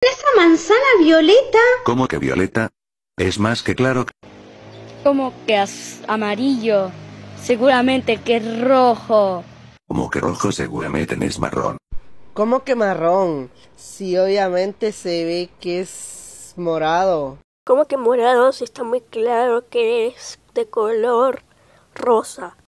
esa manzana violeta? ¿Cómo que violeta? Es más que claro. ¿Cómo que amarillo. Seguramente que es rojo. ¿Cómo que rojo seguramente es marrón. ¿Cómo que marrón? Si obviamente se ve que es morado. ¿Cómo que morado? Si está muy claro que es de color rosa.